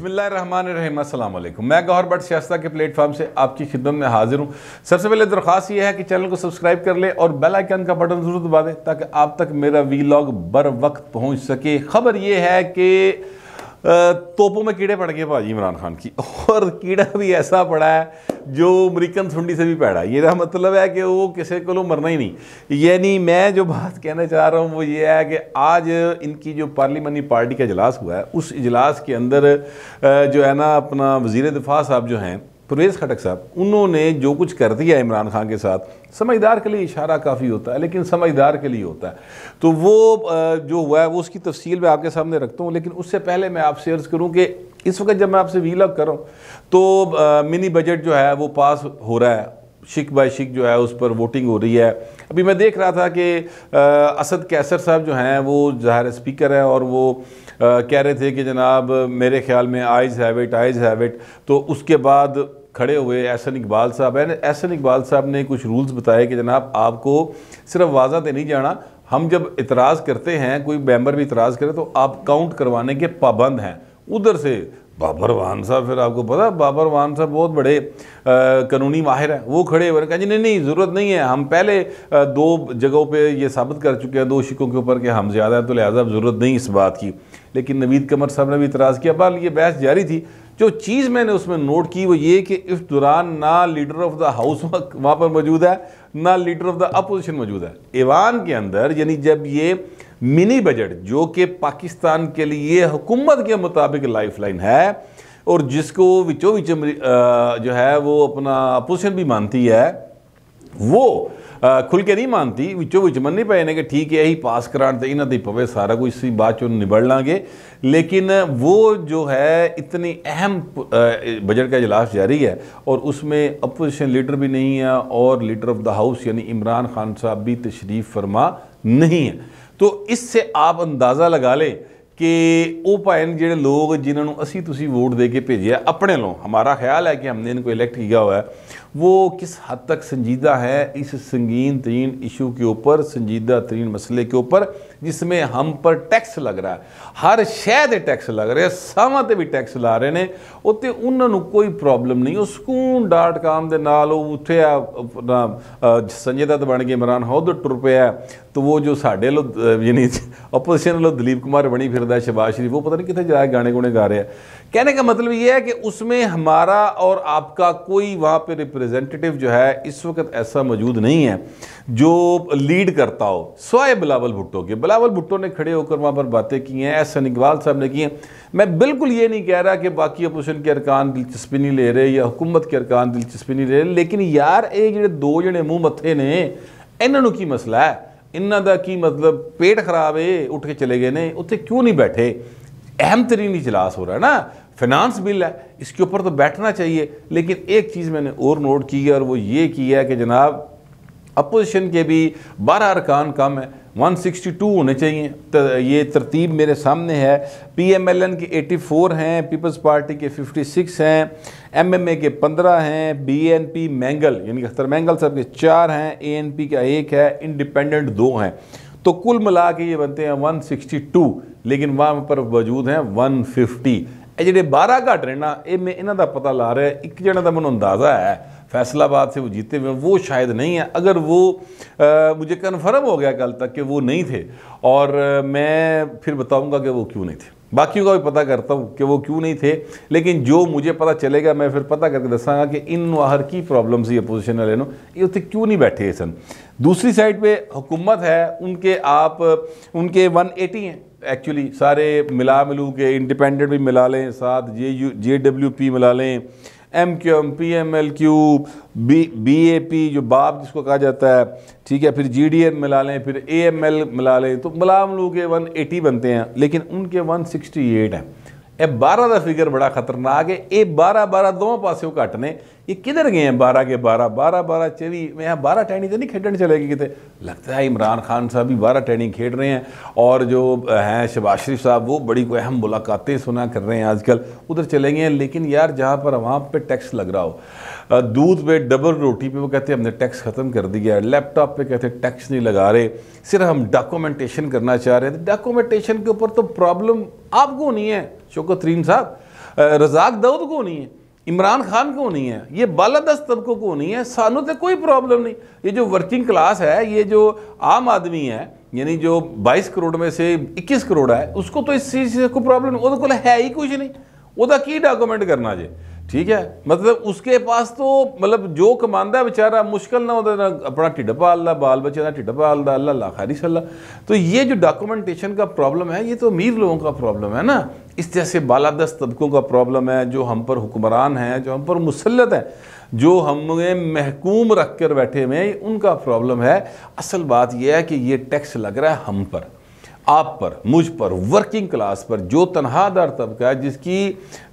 बिसमीम अल्लाम मैं गौहर भट्ट सियासता के प्लेटफॉर्म से आपकी खिदमत में हाजिर हूँ सबसे पहले दरख्वास्त यह है कि चैनल को सब्सक्राइब कर ले और बेल आइकन का बटन ज़रूर दबा दें ताकि आप तक मेरा वी लॉग बर वक्त पहुँच सके खबर यह है कि तोपों में कीड़े पड़ गए भाजी इमरान खान की और कीड़ा भी ऐसा पड़ा है जो अमरीकन सुंडी से भी पैड़ा है ये मतलब है कि वो किसी को तो मरना ही नहीं यानी मैं जो बात कहना चाह रहा हूँ वो ये है कि आज इनकी जो पार्लियामानी पार्टी का इजलास हुआ है उस इजलास के अंदर जो है ना अपना वज़ी दिफा साहब जो हैं परवेज़ खटक साहब उन्होंने जो कुछ कर दिया इमरान खान के साथ समझदार के लिए इशारा काफ़ी होता है लेकिन समझदार के लिए होता है तो वो जो हुआ है वो उसकी तफसील मैं आपके सामने रखता हूँ लेकिन उससे पहले मैं आपसे अर्ज़ करूँ कि इस वक्त जब मैं आपसे वील अप कर रहा हूँ तो मिनी बजट जो है वो पास हो रहा है शिक बाय शिक जो है उस पर वोटिंग हो रही है अभी मैं देख रहा था कि असद कैसर साहब जो हैं वो ज़ाहिर स्पीकर हैं और वो आ, कह रहे थे कि जनाब मेरे ख्याल में आइज़ हैविट आइज़ हैविट तो उसके बाद खड़े हुए एहसन इकबाल साहब हैं एहसन इकबाल साहब ने कुछ रूल्स बताए कि जनाब आपको सिर्फ वाजा दे नहीं जाना हम जब इतराज़ करते हैं कोई मेम्बर भी इतराज़ करे तो आप काउंट करवाने के पाबंद हैं उधर से बाबर वान साहब फिर आपको पता बाबर वान साहब बहुत बड़े कानूनी माहिर हैं वो खड़े हुए कहा जी नहीं नहीं ज़रूरत नहीं है हम पहले आ, दो जगहों पे ये साबित कर चुके हैं दो शिकों के ऊपर कि हम ज़्यादा हैं तो लिहाजा अब ज़रूरत नहीं इस बात की लेकिन नवीद कमर साहब ने भी इतराज़ किया बहर ये बहस जारी थी जो चीज़ मैंने उसमें नोट की वो ये कि इस दौरान ना लीडर ऑफ द हाउस वहाँ पर मौजूद है ना लीडर ऑफ द अपोजिशन मौजूद है ईवान के अंदर यानी जब ये मिनी बजट जो कि पाकिस्तान के लिए हुकूमत के मुताबिक लाइफ लाइन है और जिसको विचो विच जो है वो अपना अपोजिशन भी मानती है वो ਖੁੱਲ ਕੇ ਨਹੀਂ ਮੰਨਦੀ ਵਿੱਚੋਂ ਵਿੱਚ ਮੰਨੇ ਪਏ ਨੇ ਕਿ ਠੀਕ ਹੈ ਇਹੀ ਪਾਸ ਕਰਾਣ ਤੇ ਇਹਨਾਂ ਦੇ ਪਵੇ ਸਾਰਾ ਕੁਝ ਸੀ ਬਾਅਦ ਚੋਂ ਨਿਬੜ ਲਾਂਗੇ ਲੇਕਿਨ ਉਹ ਜੋ ਹੈ इतनी ਅਹਿਮ ਬਜਟ का इजलास ਜਾਰੀ ਹੈ ਔਰ ਉਸਮੇ ਆਪੋਜੀਸ਼ਨ ਲੀਡਰ ਵੀ ਨਹੀਂ ਹੈ ਔਰ ਲੀਡਰ ਆਫ ਦਾ ਹਾਊਸ ਯਾਨੀ ਇਮਰਾਨ ਖਾਨ ਸਾਹਿਬ ਵੀ ਤਸ਼ਰੀਫ ਫਰਮਾ ਨਹੀਂ ਹੈ ਤੋ ਇਸ ਸੇ ਆਪ ਅੰਦਾਜ਼ਾ ਲਗਾ ਲੇ ਕਿ ਉਹ ਭਾਈ ਜਿਹੜੇ ਲੋਕ ਜਿਨ੍ਹਾਂ ਨੂੰ ਅਸੀਂ ਤੁਸੀਂ ਵੋਟ ਦੇ ਕੇ ਭੇਜਿਆ ਆਪਣੇ ਲੋ ਹਮਾਰਾ ਖਿਆਲ ਹੈ ਕਿ ਹਮਨੇ ਇਨਕੋ ਇਲੈਕਟ ਕੀਤਾ ਹੋਇਆ ਹੈ वो किस हद तक संजीदा है इस संगीन तरीन इशू के ऊपर संजीदा तरीन मसले के ऊपर जिसमें हम पर ਟੈਕਸ ਲੱਗ ਰਿਹਾ ਹਰ ਸ਼ਹਿ ਦੇ ਟੈਕਸ ਲੱਗ ਰਹੇ ਸਾਵਾਂ ਤੇ ਵੀ ਟੈਕਸ ਲਾ ਰਹੇ ਨੇ ਉੱਤੇ ਉਹਨਾਂ ਨੂੰ ਕੋਈ ਪ੍ਰੋਬਲਮ ਨਹੀਂ ਉਹ ਸਕੂਨ.com ਦੇ ਨਾਲ ਉਹ ਉੱਥੇ ਆ ਸੰਜੇ ਦਾ ਬਣ ਕੇ ਇਮਰਾਨ ਹੌਦ ਟੁਰ ਪਿਆ ਤੋ ਉਹ ਜੋ ਸਾਡੇ ਲੋ ਯਾਨੀ ਆਪੋਜੀਸ਼ਨ ਲੋ ਦਲੀਪ ਕੁਮਾਰ ਬਣੀ ਫਿਰਦਾ ਸ਼ਬਾਸ਼ ਸ਼ਰੀਫ ਉਹ ਪਤਾ ਨਹੀਂ ਕਿੱਥੇ ਜਾ ਕੇ ਗਾਣੇ ਗੁਣੇ ਗਾ ਰਿਹਾ कहने का मतलब ये है कि उसमें हमारा और आपका कोई वहाँ पे रिप्रेजेंटेटिव जो है इस वक्त ऐसा मौजूद नहीं है जो लीड करता हो स्वाय बिलावल भुट्टो के बिलावल भुट्टो ने खड़े होकर वहाँ पर बातें की हैं एहसन इकबाल साहब ने की हैं मैं बिल्कुल ये नहीं कह रहा कि बाकी अपोजिशन के अरकान दिलचस्पी नहीं ले रहे या हुकूमत के अरकान दिलचस्पी नहीं ले रहे लेकिन यार ये जो दो जने मूँह मत्थे ने इन्होंने की मसला है इन्हों की मतलब पेट खराब है उठ के चले गए ने उत्थे क्यों नहीं बैठे अहम तरीन इजलास हो रहा है ना फिनांस बिल है इसके ऊपर तो बैठना चाहिए लेकिन एक चीज़ मैंने और नोट की है और वो ये किया है कि जनाब अपोजिशन के भी बारह अरकान कम है 162 होने चाहिए तो ये तरतीब मेरे सामने है पी एम एल एन के 84 हैं पीपल्स पार्टी के 56 हैं एम एम ए के 15 हैं बी एन पी मैंगल यानी अख्तर मैंगल साहब के चार हैं एएनपी एन पी का एक है इंडिपेंडेंट दो हैं तो कुल मिला के ये बनते हैं 162 लेकिन वहाँ पर वजूद हैं 150 यह जे बारह घट ने ना ये मैं इन्हों का पता ला रहा एक ਜਣਾ का मैं अंदाजा है फैसलाबाद से वो जीते हुए वो शायद नहीं है अगर वो आ, मुझे कन्फर्म हो गया कल तक कि वो नहीं थे और मैं फिर बताऊंगा कि वो क्यों नहीं थे बाकियों का भी पता करता हूँ कि वो क्यों नहीं थे लेकिन जो मुझे पता चलेगा मैं फिर पता करके दसागा कि इन बाहर की प्रॉब्लम सी अपोजिशन वाले नो ये उत्तर क्यों नहीं बैठे सन दूसरी साइड पर हुकूमत है उनके आप उनके एटी हैं एक्चुअली सारे मिला मिलू के इंडिपेंडेंट भी मिला लें साथ J U J W P मिला लें M Q M P M L Q B B A P जो बाप जिसको कहा जाता है ठीक है फिर जी डी एम मिला लें फिर ए एम एल मिला लें तो मिला मिलू के वन एटी बनते हैं लेकिन उनके वन सिक्सटी एट हैं बारह का फिगर बड़ा खतरनाक है ये बारह बारह दो पास्य घट ने यह किधर गए हैं बारह के बारह बारह बारह 12 मैं यहाँ बारह टैनी तो नहीं खेडन चले गए कितने लगता है इमरान खान साहब भी बारह टैनी खेड रहे हैं और जो हैं शबाज शरीफ साहब वो बड़ी कोई अहम मुलाकातें सुना कर रहे हैं आजकल उधर चले गए हैं लेकिन यार जहाँ पर वहाँ पर टैक्स लग रहा हो दूध पे डबल रोटी पे वो कहते हैं हमने टैक्स ख़त्म कर दिया है लैपटॉप पे कहते हैं टैक्स नहीं लगा रहे सिर्फ हम डॉक्यूमेंटेशन करना चाह रहे हैं डॉक्यूमेंटेशन के ऊपर तो प्रॉब्लम आपको नहीं है शोकत तरीन साहब रजाक दाऊद को नहीं है इमरान खान को नहीं है ये बालादस्त तबकों को नहीं है सानू तो कोई प्रॉब्लम नहीं ये जो वर्किंग क्लास है ये जो आम आदमी है यानी जो 22 करोड़ में से 21 करोड़ है उसको तो इस चीज़ को प्रॉब्लम वो ਕੋਲ तो है ही कुछ नहीं वह की डॉक्यूमेंट करना जी ठीक है मतलब उसके पास तो मतलब जो कमांदा बेचारा मुश्किल ना होता ना अपना टिड्ड पालना बाल बच्चे ना टिड्ड पालना अल्लाह ला खारी सल्ला तो ये जो डॉक्यूमेंटेशन का प्रॉब्लम है ये तो अमीर लोगों का प्रॉब्लम है ना इस जैसे बालादस्त तबकों का प्रॉब्लम है जो हम पर हुक्मरान हैं जो हम पर मुसलत हैं जो हमें महकूम रख कर बैठे हुए उनका प्रॉब्लम है असल बात यह है कि ये टैक्स लग रहा है हम पर आप पर मुझ पर वर्किंग क्लास पर जो तनहादार तबका है जिसकी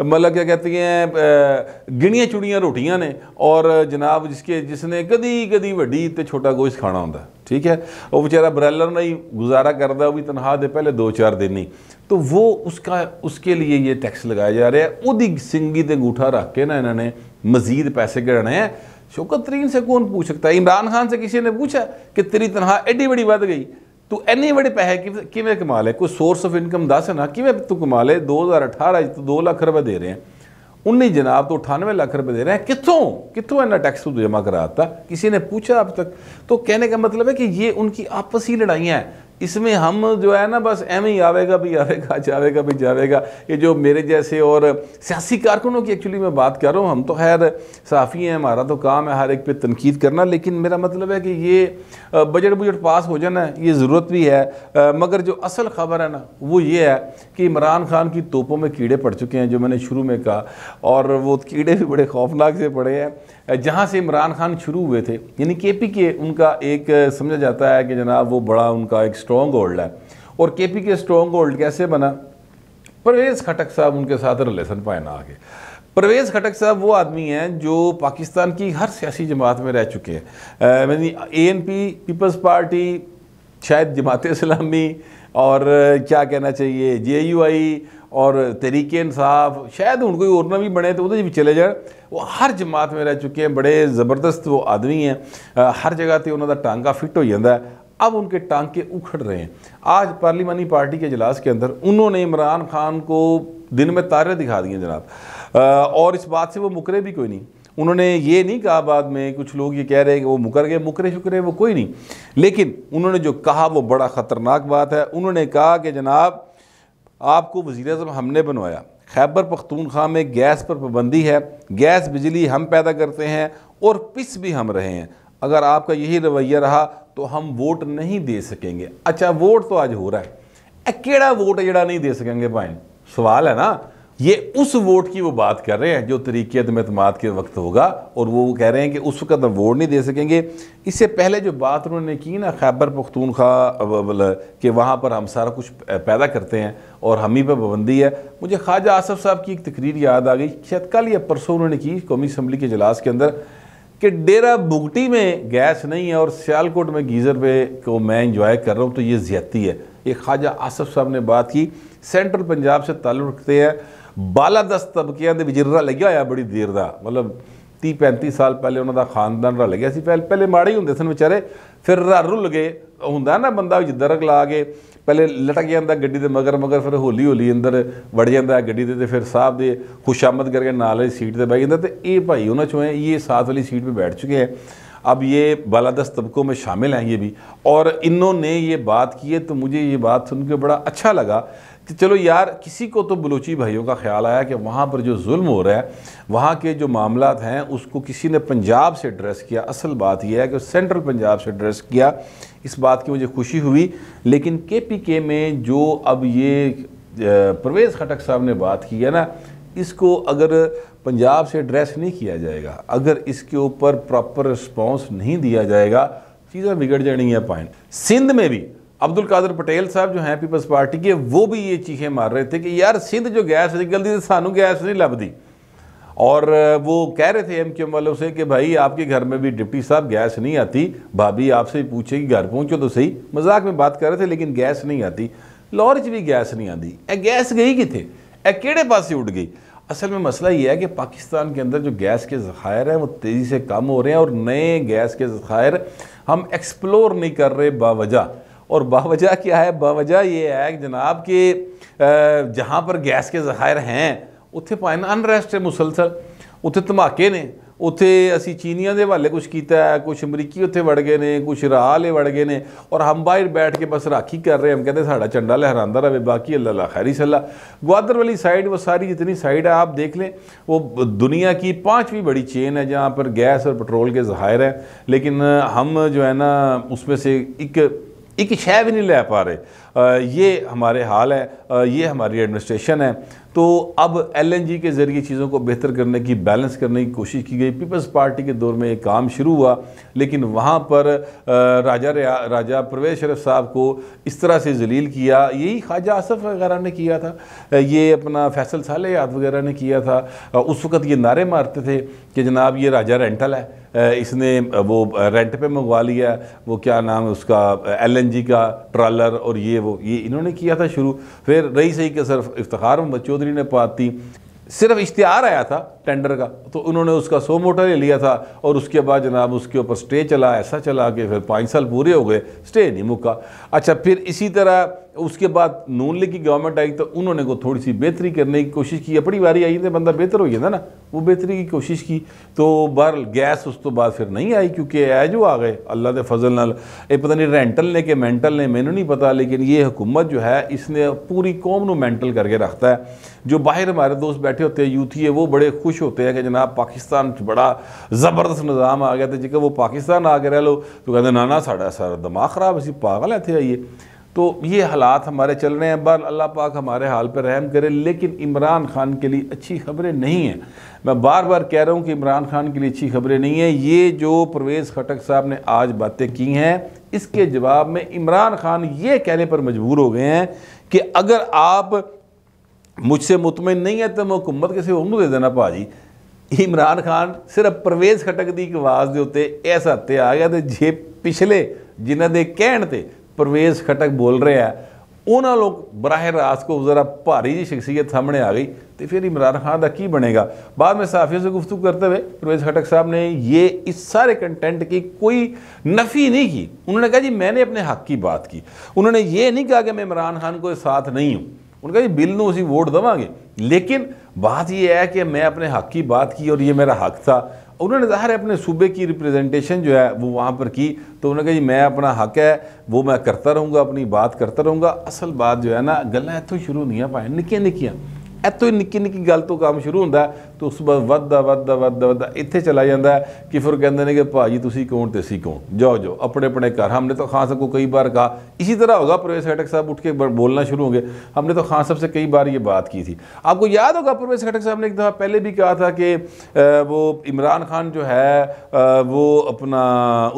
मतलब क्या कहते हैं गिणियाँ चुड़ियाँ रोटियाँ ने और जनाब जिसके जिसने कदी कदी वड्डी तो छोटा गोश्त खाना होंगे ठीक है वो बेचारा ब्रैलर नहीं गुजारा करता वो भी तनखा दे पहले दो चार दिन ही तो वो उसका उसके लिए ये टैक्स लगाया जा रहा है उदी सिंगी तो अंगूठा रख के ना इन्होंने मजीद पैसे गिराने हैं शौकत तरीन से कौन पूछ सकता है इमरान खान से किसी ने पूछा कि तेरी तनखा एडी बड़ी बढ़ गई तू इन्नी ਬੜੇ पैसे ਕਿਵੇਂ ਕਿਵੇਂ सोर्स ऑफ इनकम दस ਆਫ ਇਨਕਮ ਦੱਸ ਨਾ ਕਿਵੇਂ ਤੂੰ ਕਮਾ ਲਏ 2018 ਚ ਤੂੰ 2 ਲੱਖ ਰੁਪਏ ਦੇ ਰਿਹਾ उन्नी जनाब तो अठानवे लाख रुपये दे रहे हैं कितों कितों इन्ना टैक्स तू जमा कराता किसी ने पूछा अब तक तो कहने का मतलब है कि ये उनकी आपसी लड़ाइयाँ हैं इसमें हम जो है ना बस एम ही आवेगा भी आवेगा जावेगा भी जावेगा ये जो मेरे जैसे और सियासी कारकुनों की एक्चुअली मैं बात कर रहा हूँ हम तो खैर साफ़ी हैं हमारा तो काम है हर एक पे तनकीद करना लेकिन मेरा मतलब है कि ये बजट बुजट पास हो जाना ये ज़रूरत भी है मगर जो असल खबर है ना वो ये है कि इमरान खान की तोपों में कीड़े पड़ चुके हैं जो मैंने शुरू में कहा और वो कीड़े भी बड़े खौफनाक से पड़े हैं जहाँ से इमरान खान शुरू हुए थे यानी के पी के उनका एक समझा जाता है कि जनाब वो बड़ा उनका एक स्ट्रॉन्ग होल्ड है और के पी के स्ट्रॉन्ग होल्ड कैसे बना परवेज़ खटक साहब उनके साथ रिलेशन पाए ना आगे परवेज़ खटक साहब वो आदमी हैं जो पाकिस्तान की हर सियासी जमात में रह चुके हैं A N P people's party शायद जमात इस्लामी और क्या कहना चाहिए जे यू आई और तहरीक इंसाफ शायद उनको कोई और ना भी बने तो उधर भी चले जाए वो हर जमात में रह चुके हैं बड़े ज़बरदस्त वो आदमी हैं हर जगह पर उन्होंने टांगा फिट हो जाता है अब उनके टांके उखड़ रहे हैं आज पार्लिमानी पार्टी के इजलास के अंदर उन्होंने इमरान खान को दिन में तारे दिखा दिए जनाब और इस बात से वो मुकरे भी कोई नहीं उन्होंने ये नहीं कहा बाद में कुछ लोग ये कह रहे हैं कि वो मुकर गए मुकरे शुकरे वो कोई नहीं लेकिन उन्होंने जो कहा वो बड़ा ख़तरनाक बात है उन्होंने कहा कि जनाब आपको वज़ी अजम हमने बनवाया खैबर पख्तूनख्वा में गैस पर पाबंदी है गैस बिजली हम पैदा करते हैं और पिस भी हम रहे हैं अगर आपका यही रवैया रहा तो हम वोट नहीं दे सकेंगे अच्छा वोट तो आज हो रहा है अकेड़ा वोट जड़ा नहीं दे सकेंगे भाई सवाल है ना ये उस वोट की वो बात कर रहे हैं जो तरीके अदमतमाद के वक्त होगा और वो कह रहे हैं कि उस वक्त हम वोट नहीं दे सकेंगे इससे पहले जो बात उन्होंने की ना खैबर पख्तूनखा कि वहाँ पर हम सारा कुछ पैदा करते हैं और हम ही पर पाबंदी है मुझे ख्वाजा आसफ साहब की एक तकरीर याद आ गई शायद कल या परसों उन्होंने की कौमी असम्बली के अजलास के अंदर कि डेरा बुगटी में गैस नहीं है और सियालकोट में गीज़र पे को मैं इंजॉय कर रहा हूँ तो ये ज़्यादती है ये ख्वाजा आसफ साहब ने बात की ਸੈਂਟਰਲ ਪੰਜਾਬ ਸੇ ਤਾਲੁਕ ਰੱਖਦੇ ਆ ਬਾਲਾ ਦਸਤ ਤਬਕਿਆਂ ਦੇ ਵਿਜਰਾ ਲੱਗਿਆ ਹੋਇਆ ਬੜੀ ਦੇਰ ਦਾ ਮਤਲਬ 30 35 ਸਾਲ ਪਹਿਲੇ ਉਹਨਾਂ ਦਾ ਖਾਨਦਾਨ ਰਾ ਲੱਗਿਆ ਸੀ ਪਹਿਲੇ ਪਹਿਲੇ ਮਾੜੇ ਹੀ ਹੁੰਦੇ ਸਨ ਵਿਚਾਰੇ ਫਿਰ ਰੁੱਲ ਗਏ ਹੁੰਦਾ ਨਾ ਬੰਦਾ ਵਿੱਚ ਦਰਕ ਲਾ ਕੇ पहले लटक जाता ग्डी के मगर मगर फिर हौली हौली अंदर वड़ जाता गड्डी के फिर साहब के खुशामद करके नाले सीट पर बह जाता तो ये भाई उन्होंने चुए ये साथ वाली सीट पर बैठ चुके हैं अब ये बाला बालादस्त तबकों में शामिल हैं ये भी और इन्होंने ये बात की है तो मुझे ये बात सुनकर बड़ा अच्छा लगा कि चलो यार किसी को तो बलूची भाइयों का ख्याल आया कि वहाँ पर जो जुल्म हो रहा है वहाँ के जो मामला हैं उसको किसी ने पंजाब से ड्रेस किया असल बात यह है कि सेंट्रल पंजाब से ड्रेस किया इस बात की मुझे खुशी हुई लेकिन के पी के में जो अब ये परवेज़ खटक साहब ने बात की है ना इसको अगर पंजाब से एड्रेस नहीं किया जाएगा अगर इसके ऊपर प्रॉपर रिस्पॉन्स नहीं दिया जाएगा चीज़ें बिगड़ है पॉइंट सिंध में भी अब्दुल कादर पटेल साहब जो हैं पीपल्स पार्टी के वो भी ये चीखें मार रहे थे कि यार सिंध जो गैस निकलती थी सानू गैस नहीं लभदी और वो कह रहे थे एम क्यू एम वालों से कि भाई आपके घर में भी डिप्टी साहब गैस नहीं आती भाभी आपसे पूछे कि घर पहुंचो तो सही मजाक में बात कर रहे थे लेकिन गैस नहीं आती लाहौर भी गैस नहीं आती ए गैस गई कितने ए किड़े पास से उठ गई असल में मसला ये है कि पाकिस्तान के अंदर जो गैस के ज़खायर हैं वो तेज़ी से कम हो रहे हैं और नए गैस के ज़खायर हम एक्सप्लोर नहीं कर रहे बावजह और बावजह क्या है बावजह ये है कि जनाब के जहाँ पर गैस के जखायर हैं उत्थे पाए ना अनरेस्ट है मुसलसल उत्थे धमाके ने उत्थे असी चीनिया के हवाले कुछ किया है कुछ अमरीकी उत्थे वड़ गए ने कुछ राले वड़ गए ने और हम बाहर बैठ के बस राखी कर रहे हैं हम कहते साड़ा झंडा लहरा रहे बाकी अल्लाह खैरी सलाह ग्वादर वाली साइड वो सारी जितनी साइड है आप देख लें वो दुनिया की पाँचवीं बड़ी चेन है जहाँ पर गैस और पेट्रोल के जहायर हैं लेकिन हम जो है ना उसमें से एक एक शह भी नहीं ले पा रहे ये हमारे हाल है ये हमारी एडमिनिस्ट्रेशन है तो अब एलएनजी के ज़रिए चीज़ों को बेहतर करने की बैलेंस करने की कोशिश की गई पीपल्स पार्टी के दौर में ये काम शुरू हुआ लेकिन वहाँ पर राजा राजा परवेज शरफ साहब को इस तरह से जलील किया यही ख्वाजा आसफ वगैरह ने किया था ये अपना फैसल साल याद वगैरह ने किया था उस वक्त ये नारे मारते थे कि जनाब ये राजा रेंटल है इसने वो रेंट पे मंगवा लिया वो क्या नाम है उसका एलएनजी का ट्रालर और ये वो ये इन्होंने किया था शुरू फिर रही सही के सिर्फ इफ्तार मोहम्मद चौधरी ने पाती सिर्फ इश्तहार आया था टेंडर का तो उन्होंने उसका सौ मोटा ले लिया था और उसके बाद जनाब उसके ऊपर स्टे चला ऐसा चला कि फिर पाँच साल पूरे हो गए स्टे नहीं मुका अच्छा फिर इसी तरह उसके बाद नून लीग की गवर्नमेंट आई तो उन्होंने को थोड़ी सी बेहतरी करने की कोशिश की अपनी बारी आई थे तो बंदा बेहतर हो गया था ना वो बेहतरी की कोशिश की तो बहर गैस उस तो बाद फिर नहीं आई क्योंकि ऐ जो आ गए अल्लाह के फजल नाल ये पता नहीं रेंटल ने कि मैंटल ने मैनू नहीं पता लेकिन ये हुकूमत जो है इसने पूरी कौम को मैंटल करके रखता है जो बाहर हमारे दोस्त बैठे होते हैं यूथी है वो बड़े खुश खुश होते हैं कि जनाब पाकिस्तान बड़ा ज़बरदस्त निज़ाम आ गया तो जब वो पाकिस्तान आ गया रह लो तो कहते ना ना सा दिमाग ख़राब अभी पागल है आइए तो ये हालात हमारे चल रहे हैं बल अल्लाह पाक हमारे हाल पर रहम करे लेकिन इमरान खान के लिए अच्छी खबरें नहीं हैं मैं बार बार कह रहा हूँ कि इमरान खान के लिए अच्छी खबरें नहीं हैं ये जो परवेज़ खटक साहब ने आज बातें की हैं इसके जवाब में इमरान खान ये कहने पर मजबूर हो गए हैं कि अगर आप ਮੁਝ ਸੇ ਮਤਮਨ ਨਹੀਂ ਹੈ ਤੇ ਮੈਂ ਹਕੂਮਤ ਕਿਸੇ ਹੋਰ ਨੂੰ ਦੇ ਦੇਣਾ ਭਾਜੀ ਇਮਰਾਨ ਖਾਨ ਸਿਰਫ ਪ੍ਰਵੇਸ਼ ਖਟਕ ਦੀ ਆਵਾਜ਼ ਦੇ ਉੱਤੇ ਇਸ ਹੱਤੇ ਆ ਗਿਆ ਤੇ ਜੇ ਪਿਛਲੇ ਜਿਨ੍ਹਾਂ ਦੇ ਕਹਿਣ ਤੇ ਪ੍ਰਵੇਸ਼ ਖਟਕ ਬੋਲ ਰਿਹਾ ਉਹਨਾਂ ਲੋਕ ਬਰਾਹਰ ਰਾਸ ਕੋ ਜ਼ਰਾ ਭਾਰੀ ਜੀ ਸ਼ਖਸੀਅਤ ਸਾਹਮਣੇ ਆ ਗਈ ਤੇ ਫਿਰ ਇਮਰਾਨ ਖਾਨ ਦਾ ਕੀ ਬਣੇਗਾ ਬਾਅਦ ਵਿੱਚ ਸਾਫੀਆਂ ਸੇ ਗੁਫ਼ਤਗੂ ਕਰਦੇ ਹੋਏ ਪ੍ਰਵੇਸ਼ ਖਟਕ ਸਾਹਿਬ ਨੇ ਇਹ ਇਸ ਸਾਰੇ ਕੰਟੈਂਟ ਕੀ ਕੋਈ ਨਫੀ ਨਹੀਂ ਕੀ ਉਹਨਾਂ ਨੇ ਕਹਾ ਜੀ ਮੈਂ ਆਪਣੇ ਹੱਕ ਕੀ ਬਾਤ ਕੀ ਉਹਨਾਂ ਨੇ ਇਹ ਨਹੀਂ ਕਿਹਾ ਕਿ ਮੈਂ ਇਮਰਾਨ ਖਾਨ ਕੋ ਸਾਥ ਨਹੀਂ ਹੂੰ उनका ये बिल नो वोट देवे लेकिन बात यह है कि मैं अपने हक की बात की और ये मेरा हक था उन्होंने ज़ाहिर अपने सूबे की रिप्रेजेंटेशन जो है वो वहाँ पर की तो उन्होंने कहा जी मैं अपना हक है वो मैं करता रहूँगा अपनी बात करता रहूँगा असल बात जो है ना गल् इतों शुरू होंगे पाए निकिया निक्किया इतों ही निकी निकी गल तो काम शुरू ਹੁੰਦਾ तो उस ਤੋਂ चला जाता है कि फिर ਇੱਥੇ कि भाजी ਕਿ कौन ਕਹਿੰਦੇ ਨੇ ਕਿ जाओ ਤੁਸੀਂ अपने ਤੇ ਅਸੀਂ हमने तो खान साहब को कई बार कहा इसी तरह होगा परवेज खटक साहब उठ के बोलना शुरू होंगे हमने तो खान साहब से कई बार ये बात की थी आपको याद होगा परवेज खटक साहब ने एक दफ़ा पहले भी कहा था कि वो इमरान खान जो है वो अपना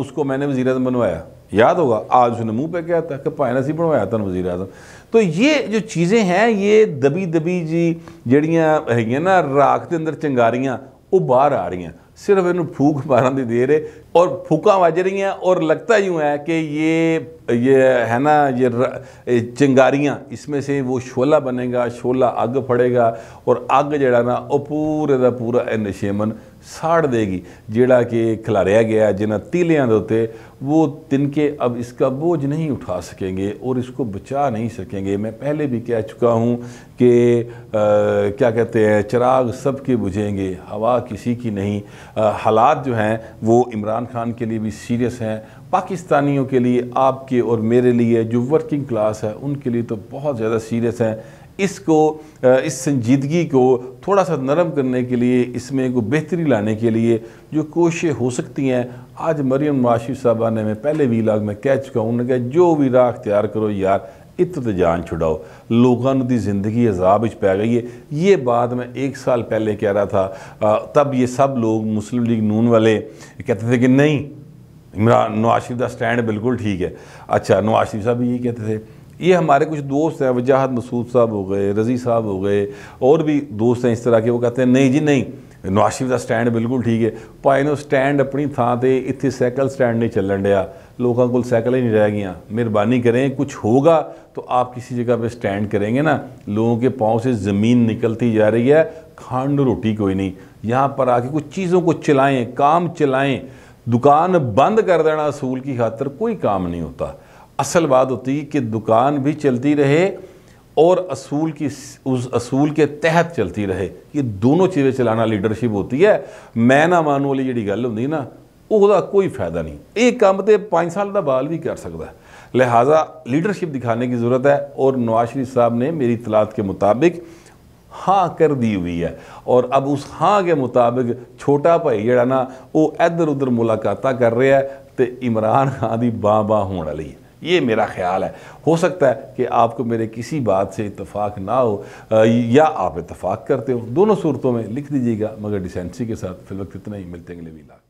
उसको मैंने वजीर बनवाया याद होगा आज उसने मुंह पे क्या था कि भाएं असी बनवाया था वजीर आजम तो ये जो चीज़ें हैं ये दबी दबी जी जड़ियाँ है ना राख के अंदर चंगारियाँ वो बाहर आ रही हैं सिर्फ इन फूक मारन की देर है और फूका वज रही हैं और लगता यूँ है कि ये ये है ना ये चिंगारियाँ इसमें से वो शोला बनेगा शोला अग फड़ेगा और अग जड़ा ना वो पूरे का पूरा नशेमन साड़ देगी जेड़ा कि ਖਿਲਾਰਿਆ गया जिन्हें तीलियाँ के उत्ते वो तिनके अब इसका बोझ नहीं उठा सकेंगे और इसको बचा नहीं सकेंगे मैं पहले भी कह चुका हूँ कि क्या कहते हैं चिराग सब के बुझेंगे हवा किसी की नहीं हालात जो हैं वो इमरान खान के लिए भी सीरियस हैं पाकिस्तानियों के लिए आपके और मेरे लिए जो वर्किंग क्लास है उनके लिए तो बहुत ज़्यादा सीरियस हैं इसको इस संजीदगी को थोड़ा सा नरम करने के लिए इसमें को बेहतरी लाने के लिए जो कोशिशें हो सकती हैं आज मरियम नवाशी साहबा ने मैं पहले भी लाग में कह चुका हूँ उन्होंने कहा जो भी राह अख्तियार करो यार इत जान छुड़ाओ लोगों की जिंदगी अजाब पै गई है ये बात मैं एक साल पहले कह रहा था ਕਹਿ ਰਹਾ ਥਾ ਤਬ ਇਹ ਸਭ ਲੋਗ ਮੁਸਲਿਮ ਲੀਗ ਨੂਨ ਵਾਲੇ ਕਹਤੇ ਥੇ इमरान नवाज शरीफ का स्टैंड बिल्कुल ठीक है अच्छा नवाज शरीफ साहब भी यही कहते थे ये हमारे कुछ दोस्त हैं वजाहत मसूद साहब हो गए रज़ी साहब हो गए और भी दोस्त हैं इस तरह के वो कहते हैं नहीं जी नहीं नवाशिफ का स्टैंड बिल्कुल ठीक है भाई ने स्टैंड अपनी थान पर इतने सैकल स्टैंड नहीं चलन ਚੱਲਣ लोगों को सैकल ही नहीं रह गई मेहरबानी करें कुछ होगा तो आप किसी जगह पे स्टैंड करेंगे ना लोगों के पाँव से ज़मीन निकलती जा रही है खांड रोटी कोई नहीं यहाँ पर आके कुछ चीज़ों को चलाएं काम चलाएं दुकान बंद कर देना असूल की खातर कोई काम नहीं होता असल बात होती कि दुकान भी चलती रहे और असूल की उस असूल के तहत चलती रहे ये दोनों चीज़ें चलाना लीडरशिप होती है मैं ना मानू वाली जी गल होंगी ना ਉਹਦਾ कोई फायदा नहीं एक काम तो पाँच साल का बाल भी कर सकता ਹੈ ਲਿਹਾਜ਼ਾ ਲੀਡਰਸ਼ਿਪ ਦਿਖਾਣੇ ਦੀ ਜ਼ਰੂਰਤ ਹੈ ਔਰ ਨਵਾਜ਼ ਸ਼ਰੀਫ ने मेरी इतलात के मुताबिक हाँ कर दी हुई है और अब उस हाँ के मुताबिक छोटा भाई जड़ा ना वो इधर उधर मुलाकात कर रहा है तो इमरान खान की बाँ बाँ होने वाली है ये मेरा ख्याल है हो सकता है कि आपको मेरे किसी बात से इतफाक़ ना हो या आप इतफाक़ करते हो दोनों सूरतों में लिख दीजिएगा मगर डिसेंसी के साथ फिलवक्त इतना ही मिलते हैं अगले वीला